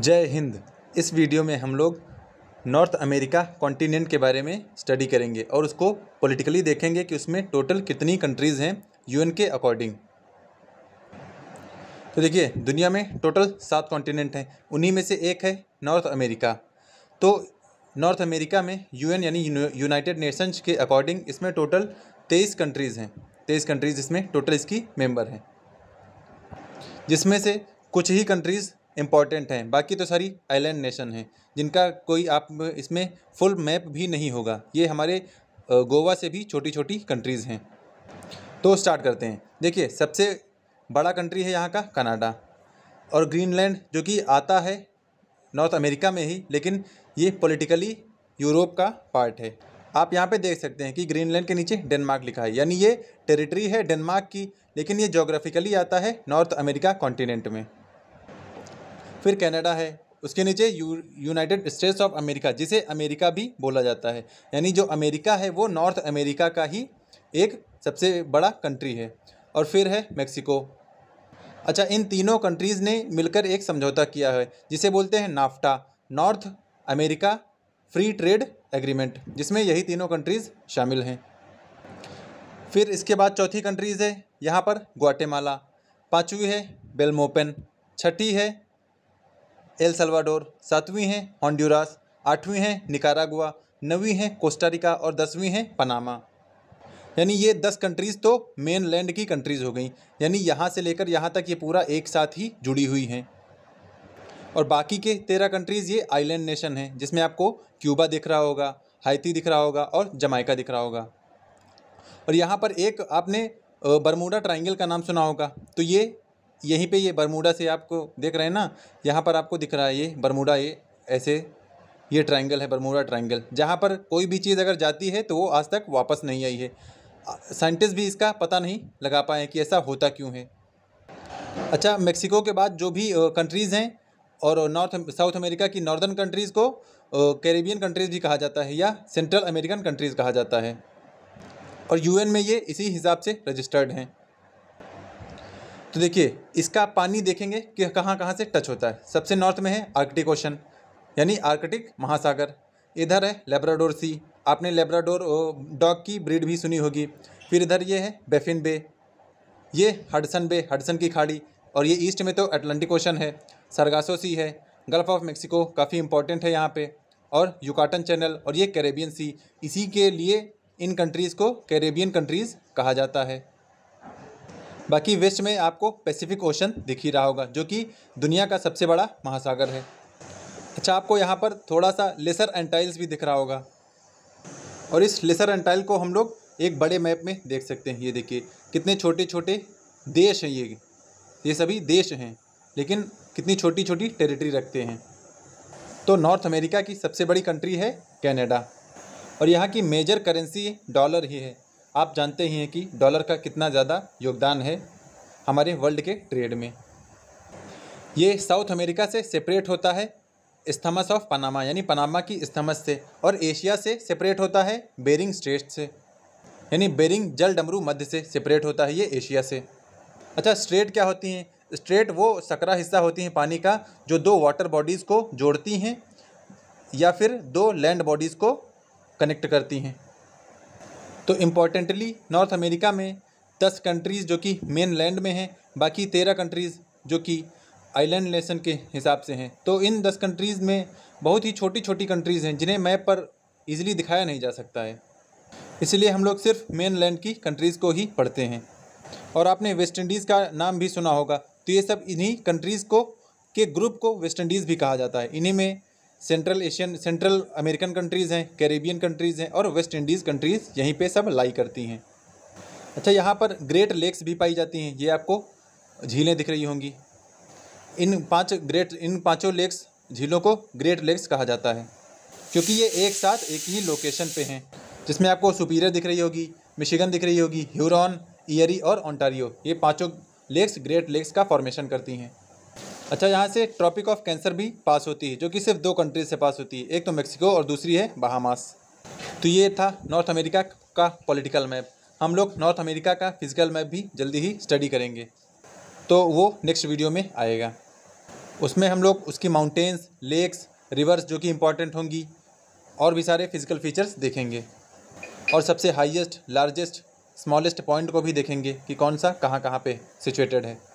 जय हिंद इस वीडियो में हम लोग नॉर्थ अमेरिका कॉन्टीनेंट के बारे में स्टडी करेंगे और उसको पॉलिटिकली देखेंगे कि उसमें टोटल कितनी कंट्रीज़ हैं यूएन के अकॉर्डिंग तो देखिए दुनिया में टोटल सात कॉन्टीनेंट हैं उन्हीं में से एक है नॉर्थ अमेरिका तो नॉर्थ अमेरिका में यूएन यानी यूनाइटेड नेशंस के अकॉर्डिंग इसमें टोटल तेईस कंट्रीज़ हैं तेईस कंट्रीज़ इसमें टोटल इसकी मेम्बर हैं जिसमें से कुछ ही कंट्रीज़ इम्पॉर्टेंट हैं बाकी तो सारी आइलैंड नेशन हैं जिनका कोई आप इसमें फुल मैप भी नहीं होगा ये हमारे गोवा से भी छोटी छोटी कंट्रीज़ हैं तो स्टार्ट करते हैं देखिए सबसे बड़ा कंट्री है यहाँ का कनाडा और ग्रीनलैंड जो कि आता है नॉर्थ अमेरिका में ही लेकिन ये पॉलिटिकली यूरोप का पार्ट है आप यहाँ पे देख सकते हैं कि ग्रीनलैंड के नीचे डेनमार्क लिखा है यानी ये टेरिटरी है डेनमार्क की लेकिन ये जोग्राफिकली आता है नॉर्थ अमेरिका कॉन्टिनेंट में फिर कनाडा है उसके नीचे U United States of America जिसे अमेरिका भी बोला जाता है यानी जो अमेरिका है वो नॉर्थ अमेरिका का ही एक सबसे बड़ा कंट्री है और फिर है मेक्सिको अच्छा इन तीनों कंट्रीज़ ने मिलकर एक समझौता किया है जिसे बोलते हैं NAFTA North America free trade agreement जिसमें यही तीनों कंट्रीज़ शामिल हैं फिर इसके बाद चौथी कंट्रीज़ है यहाँ पर ग्वाटेमाला पाँचवीं है बेलमोपन छठी है एल सल्वाडोर सातवीं है हॉन्ड्यूरास आठवीं है निकारागुआ नवीं है कोस्टारिका और दसवीं है पनामा यानी ये दस कंट्रीज़ तो मेन लैंड की कंट्रीज़ हो गई यानी यहाँ से लेकर यहाँ तक ये पूरा एक साथ ही जुड़ी हुई हैं और बाकी के तेरह कंट्रीज़ ये आइलैंड नेशन हैं जिसमें आपको क्यूबा दिख रहा होगा हाइती दिख रहा होगा और जमाइका दिख रहा होगा और यहाँ पर एक आपने बरमूडा ट्राइंगल का नाम सुना होगा तो ये यहीं पे ये बरमूडा से आपको देख रहे हैं ना यहाँ पर आपको दिख रहा है ये बरमूडा ये ऐसे ये ट्रायंगल है बरमूडा ट्रायंगल जहाँ पर कोई भी चीज़ अगर जाती है तो वो आज तक वापस नहीं आई है साइंटिस्ट भी इसका पता नहीं लगा पाए कि ऐसा होता क्यों है अच्छा मेक्सिको के बाद जो भी कंट्रीज़ हैं और नॉर्थ साउथ अमेरिका की नॉर्दर्न कंट्रीज़ को कैरेबियन कंट्रीज़ भी कहा जाता है या सेंट्रल अमेरिकन कंट्रीज़ कहा जाता है और यूएन में ये इसी हिसाब से रजिस्टर्ड हैं तो देखिए इसका पानी देखेंगे कि कहाँ कहाँ से टच होता है सबसे नॉर्थ में है आर्कटिक ओशन यानी आर्कटिक महासागर इधर है लेब्राडोर सी आपने लेब्राडोर डॉग की ब्रीड भी सुनी होगी फिर इधर ये है बेफिन बे ये हडसन बे हडसन की खाड़ी और ये ईस्ट में तो अटलांटिक ओशन है सरगासो सी है गल्फ ऑफ मेक्सिको काफ़ी इंपॉर्टेंट है यहाँ पे और युकाटन चैनल और ये कैरेबियन सी इसी के लिए इन कंट्रीज़ को कैरेबियन कंट्रीज़ कहा जाता है बाकी वेस्ट में आपको पैसिफिक ओशन दिख ही रहा होगा जो कि दुनिया का सबसे बड़ा महासागर है अच्छा आपको यहाँ पर थोड़ा सा लेसर एंटाइल्स भी दिख रहा होगा और इस लेसर एंटाइल को हम लोग एक बड़े मैप में देख सकते हैं ये देखिए कितने छोटे छोटे देश हैं ये ये सभी देश हैं लेकिन कितनी छोटी छोटी टेरिटरी रखते हैं तो नॉर्थ अमेरिका की सबसे बड़ी कंट्री है कैनेडा और यहाँ की मेजर करेंसी डॉलर ही है आप जानते ही हैं कि डॉलर का कितना ज़्यादा योगदान है हमारे वर्ल्ड के ट्रेड में ये साउथ अमेरिका से सेपरेट होता है स्थमस ऑफ पनामा यानी पनामा की स्थमस से और एशिया से सेपरेट होता है बेरिंग स्ट्रेट से यानी बेरिंग जल डमरू मध्य से सेपरेट होता है ये एशिया से अच्छा स्ट्रेट क्या होती हैं स्ट्रेट वो सकरा हिस्सा होती हैं पानी का जो दो वाटर बॉडीज़ को जोड़ती हैं या फिर दो लैंड बॉडीज़ को कनेक्ट करती हैं तो इम्पोर्टेंटली नॉर्थ अमेरिका में दस कंट्रीज़ जो कि मेन लैंड में हैं बाकी तेरह कंट्रीज़ जो कि आइलैंड नेशन के हिसाब से हैं तो इन दस कंट्रीज़ में बहुत ही छोटी छोटी कंट्रीज़ हैं जिन्हें मैप पर ईज़िली दिखाया नहीं जा सकता है इसलिए हम लोग सिर्फ मेन लैंड की कंट्रीज़ को ही पढ़ते हैं और आपने वेस्ट इंडीज़ का नाम भी सुना होगा तो ये सब इन्हीं कंट्रीज़ को के ग्रुप को वेस्ट इंडीज़ भी कहा जाता है इन्हीं में central Asian central American countries हैं कैरेबियन कंट्रीज़ हैं और वेस्ट इंडीज़ कंट्रीज़ यहीं पे सब लाई करती हैं अच्छा यहाँ पर ग्रेट लेक्स भी पाई जाती हैं ये आपको झीलें दिख रही होंगी इन पांच ग्रेट इन पांचों लेक्स झीलों को ग्रेट लेक्स कहा जाता है क्योंकि ये एक साथ एक ही लोकेशन पर हैं जिसमें आपको सुपीरियर दिख रही होगी मिशिगन दिख रही होगी ह्यूरॉन ईयरी और ऑन्टारियो ये पाँचों लेक्स ग्रेट लेक्स का फॉर्मेशन करती हैं अच्छा यहाँ से ट्रॉपिक ऑफ कैंसर भी पास होती है जो कि सिर्फ दो कंट्रीज से पास होती है एक तो मेक्सिको और दूसरी है बहामास तो ये था नॉर्थ अमेरिका का पॉलिटिकल मैप हम लोग नॉर्थ अमेरिका का फिजिकल मैप भी जल्दी ही स्टडी करेंगे तो वो नेक्स्ट वीडियो में आएगा उसमें हम लोग उसकी माउंटेन्स लेक्स रिवर्स जो कि इम्पॉर्टेंट होंगी और भी सारे फिजिकल फीचर्स देखेंगे और सबसे हाईएस्ट लार्जेस्ट स्मॉलेस्ट पॉइंट को भी देखेंगे कि कौन सा कहाँ कहाँ पे सिचुएटेड है